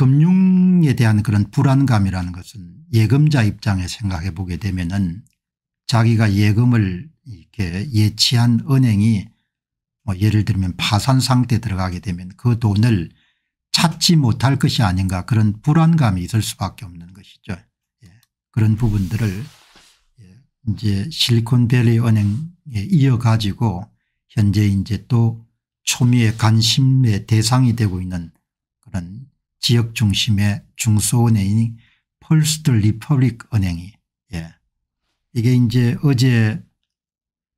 금융에 대한 그런 불안감이라는 것은 예금자 입장에 생각해 보게 되면은 자기가 예금을 이렇게 예치한 은행이 뭐 예를 들면 파산 상태 에 들어가게 되면 그 돈을 찾지 못할 것이 아닌가 그런 불안감이 있을 수밖에 없는 것이죠. 예. 그런 부분들을 예. 이제 실리콘밸리 은행에 이어가지고 현재 이제 또 초미의 관심의 대상이 되고 있는 그런 지역 중심의 중소은행인 펄스트 리퍼블릭 은행이 예. 이게 이제 어제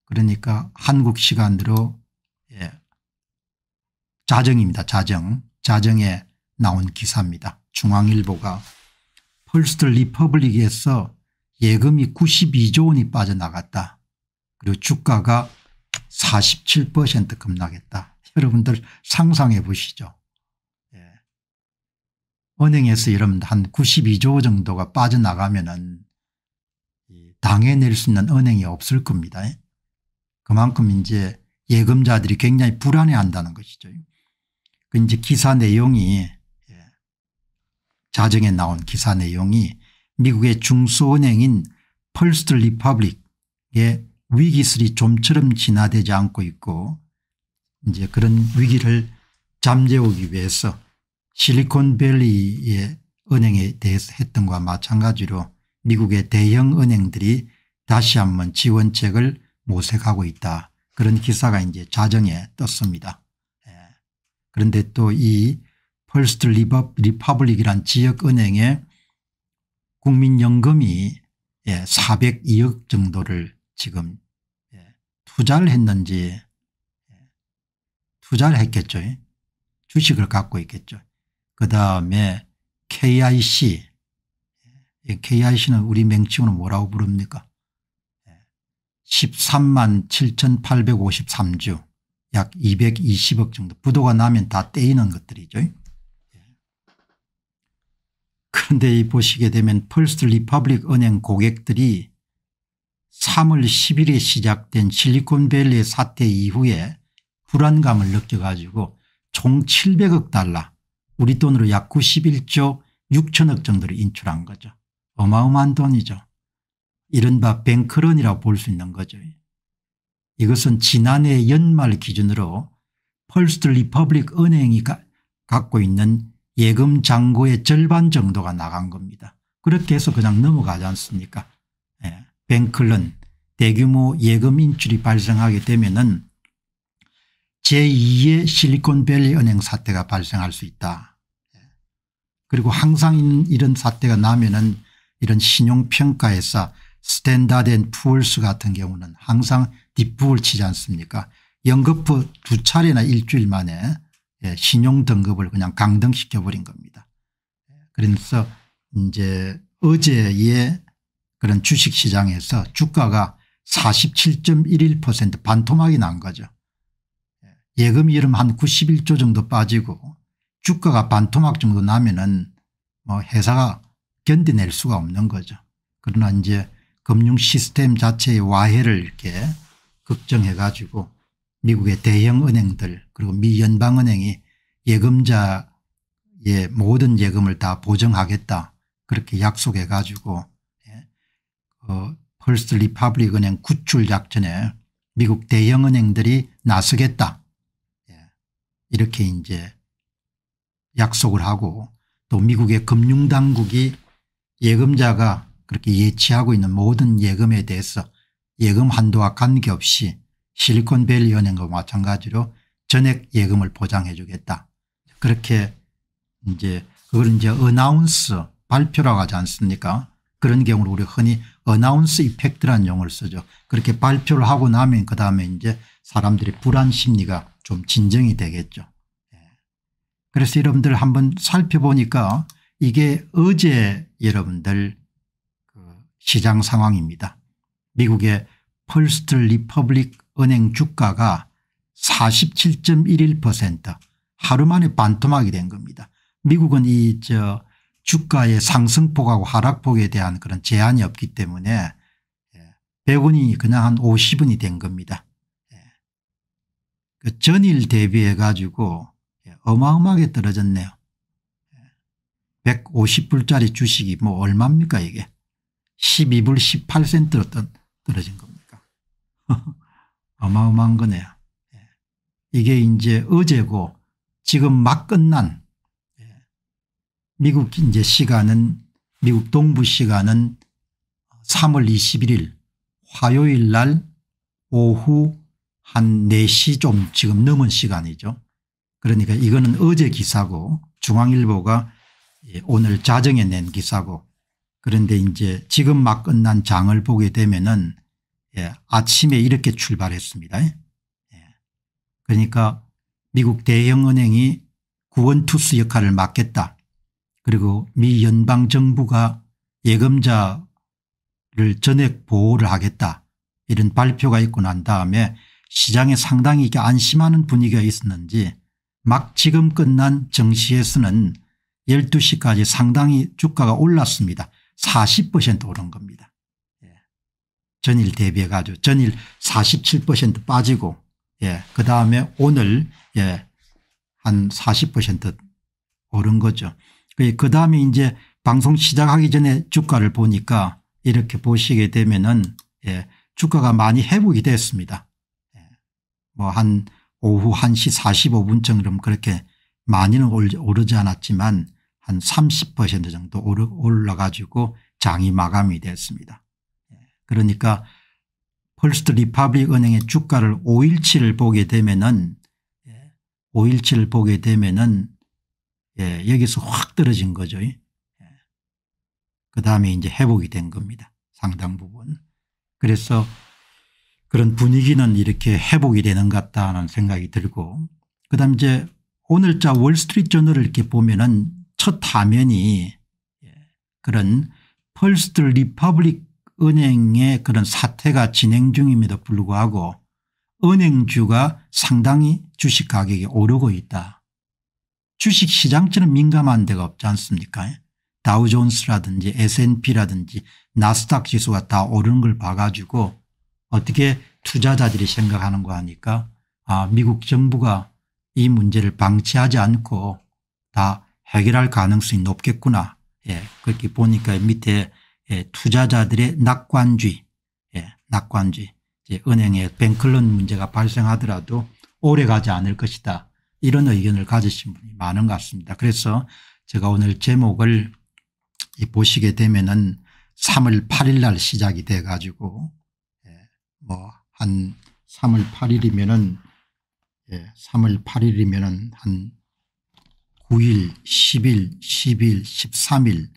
그러니까 한국 시간으로 예. 자정입니다. 자정. 자정에 나온 기사입니다. 중앙일보가 펄스트 리퍼블릭에서 예금이 92조 원이 빠져나갔다. 그리고 주가가 47% 급락했다. 여러분들 상상해 보시죠. 은행에서 이러분한 92조 정도가 빠져나가면은 당해낼 수 있는 은행이 없을 겁니다. 그만큼 이제 예금자들이 굉장히 불안해한다는 것이죠. 그 이제 기사 내용이 예, 자정에 나온 기사 내용이 미국의 중소은행인 펄스트 리퍼블릭의 위기슬이 좀처럼 진화되지 않고 있고 이제 그런 위기를 잠재우기 위해서 실리콘밸리의 은행에 대해서 했던 것과 마찬가지로 미국의 대형 은행들이 다시 한번 지원책을 모색하고 있다. 그런 기사가 이제 자정에 떴습니다. 예. 그런데 또 이퍼스트 리퍼블릭이란 지역은행에 국민연금이 예, 402억 정도를 지금 예, 투자를 했는지 예, 투자를 했겠죠. 주식을 갖고 있겠죠. 그 다음에 KIC. 예, KIC는 우리 명칭으로 뭐라고 부릅니까? 13만 예, 7,853주 약 220억 정도 부도가 나면 다 떼이는 것들이죠. 예. 그런데 이 보시게 되면 퍼스트 리퍼블릭 은행 고객들이 3월 10일에 시작된 실리콘밸리의 사태 이후에 불안감을 느껴가지고 총 700억 달러 우리 돈으로 약 91조 6천억 정도를 인출한 거죠. 어마어마한 돈이죠. 이른바 뱅크런이라고 볼 수 있는 거죠. 이것은 지난해 연말 기준으로 펄스트 리퍼블릭 은행이 갖고 있는 예금 잔고의 절반 정도가 나간 겁니다. 그렇게 해서 그냥 넘어가지 않습니까 예. 뱅클런 대규모 예금 인출이 발생하게 되면 은 제2의 실리콘밸리 은행 사태가 발생할 수 있다. 그리고 항상 이런 사태가 나면은 이런 신용평가에서 스탠다드 앤 푸얼스 같은 경우는 항상 뒷부을 치지 않습니까 연거푸 두 차례나 일주일 만에 예, 신용등급을 그냥 강등시켜버린 겁니다. 그래서 이제 어제의 그런 주식시장에서 주가가 47.11% 반토막이 난 거죠. 예, 예금 이름 한 91조 정도 빠지고 주가가 반토막 정도 나면은 뭐 회사가 견뎌낼 수가 없는 거죠. 그러나 이제 금융 시스템 자체의 와해를 이렇게 걱정해 가지고 미국의 대형 은행들 그리고 미 연방은행이 예금자의 모든 예금을 다 보증하겠다 그렇게 약속해 가지고 예, 어, 펄스 리파블릭 은행 구출 작전에 미국 대형 은행들이 나서겠다 예, 이렇게 이제 약속을 하고 또 미국의 금융당국이 예금자가 그렇게 예치하고 있는 모든 예금에 대해서 예금 한도와 관계없이 실리콘밸리 은행과 마찬가지로 전액 예금을 보장해 주겠다. 그렇게 이제 그걸 이제 어나운스 발표라고 하지 않습니까 그런 경우를 우리 흔히 어나운스 이펙트라는 용어를 쓰죠. 그렇게 발표를 하고 나면 그다음에 이제 사람들의 불안 심리가 좀 진정이 되겠죠. 그래서 여러분들 한번 살펴보니까 이게 어제 여러분들 그 시장 상황입니다. 미국의 퍼스트 리퍼블릭 은행 주가가 47.11% 하루 만에 반토막이 된 겁니다. 미국은 이 저 주가의 상승폭하고 하락폭에 대한 그런 제한이 없기 때문에 100원이 예, 그냥 한 50원이 된 겁니다. 예. 그 전일 대비해 가지고 예, 어마어마하게 떨어졌네요. 150불짜리 예. 주식이 뭐 얼마입니까 이게 12불 18센트로 떨어진 겁니까 어마어마한 거네요. 예. 이게 이제 어제고 지금 막 끝난 미국 이제 시간은 미국 동부 시간은 3월 21일 화요일 날 오후 한 4시 좀 지금 넘은 시간이죠. 그러니까 이거는 어제 기사고 중앙일보가 예, 오늘 자정에 낸 기사고 그런데 이제 지금 막 끝난 장을 보게 되면은 예, 아침에 이렇게 출발했습니다. 예. 그러니까 미국 대형은행이 구원투수 역할을 맡겠다. 그리고 미 연방정부가 예금자를 전액 보호를 하겠다. 이런 발표가 있고 난 다음에 시장에 상당히 안심하는 분위기가 있었는지 막 지금 끝난 정시에서는 12시까지 상당히 주가가 올랐습니다. 40% 오른 겁니다. 예. 전일 대비해 가지고 전일 47% 빠지고 예. 그다음에 오늘 예. 한 40% 오른 거죠. 그, 그다음에 이제 방송 시작하기 전에 주가를 보니까 이렇게 보시게 되면은 예. 주가가 많이 회복이 됐습니다. 예. 뭐한 오후 1시 45분쯤 그렇게 많이는 오르지 않았지만 한 30% 정도 올라가지고 장이 마감이 됐습니다. 예, 그러니까 펄스트 리파블릭 은행의 주가를 5일치를 보게 되면은 5일치를 예, 보게 되면은 예, 여기서 확 떨어진 거죠. 예. 그 다음에 이제 회복이 된 겁니다. 상당 부분. 그래서 그런 분위기는 이렇게 회복이 되는 것 같다는 생각이 들고 그다음 이제 오늘자 월스트리트 저널을 이렇게 보면은 첫 화면이 그런 펄스트 리퍼블릭 은행의 그런 사태가 진행 중임에도 불구하고 은행주가 상당히 주식 가격이 오르고 있다. 주식시장처럼 민감한 데가 없지 않습니까 다우존스라든지 s&p라든지 나스닥 지수가 다 오른 걸 봐가지고 어떻게 투자자들이 생각하는가 하니까 아 미국 정부가 이 문제를 방치하지 않고 다 해결할 가능성이 높겠구나. 예, 그렇게 보니까 밑에 예, 투자자들의 낙관주의, 예, 낙관주의. 은행의 뱅클런 문제가 발생하더라도 오래 가지 않을 것이다. 이런 의견을 가지신 분이 많은 것 같습니다. 그래서 제가 오늘 제목을 보시게 되면은 3월 8일 날 시작이 돼 가지고 뭐한 3월 8일이면은 예, 3월 8일이면은 한 9일, 10일, 1 2일 13일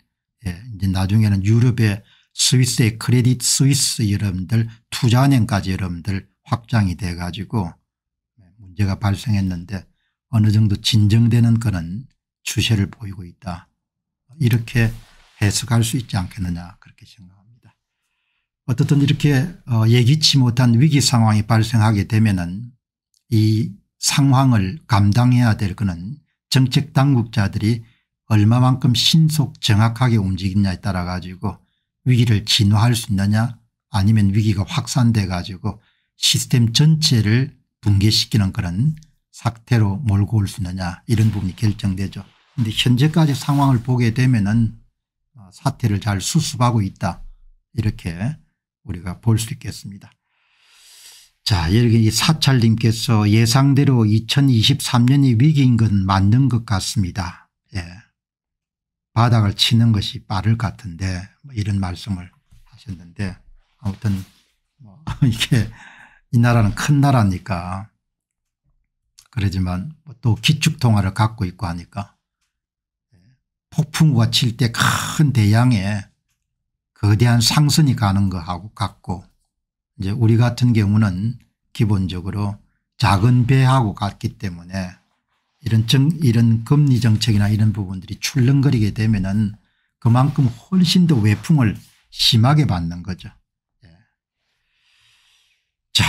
예, 이제 나중에는 유럽의 스위스의 크레딧 스위스 여러분들 투자은행까지 여러분들 확장이 돼 가지고 네, 문제가 발생했는데 어느 정도 진정되는 그런 추세를 보이고 있다. 이렇게 해석할 수 있지 않겠느냐 그렇게 생각합니다. 어떻든 이렇게 어 예기치 못한 위기 상황이 발생하게 되면은 이 상황을 감당해야 될 것은 정책 당국자들이 얼마만큼 신속 정확하게 움직이냐에 따라 가지고 위기를 진화할 수 있느냐 아니면 위기가 확산돼 가지고 시스템 전체를 붕괴시키는 그런 사태로 몰고 올 수 있느냐 이런 부분이 결정되죠. 그런데 현재까지 상황을 보게 되면 은 어, 사태를 잘 수습하고 있다 이렇게 우리가 볼 수 있겠습니다. 자, 여기 사찰님께서 예상대로 2023년이 위기인 건 맞는 것 같습니다. 예. 바닥을 치는 것이 빠를 것 같은데 뭐 이런 말씀을 하셨는데 아무튼 뭐 이게 이 나라는 큰 나라니까 그러지만 뭐 또 기축통화를 갖고 있고 하니까 폭풍우가 칠때 큰 대양에 거대한 상선이 가는 것하고 같고 이제 우리 같은 경우는 기본적으로 작은 배하고 같기 때문에 이런 정, 이런 금리 정책이나 이런 부분들이 출렁거리게 되면은 그만큼 훨씬 더 외풍을 심하게 받는 거죠. 예. 자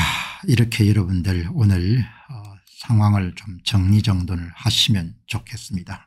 이렇게 여러분들 오늘 어, 상황을 좀 정리정돈을 하시면 좋겠습니다.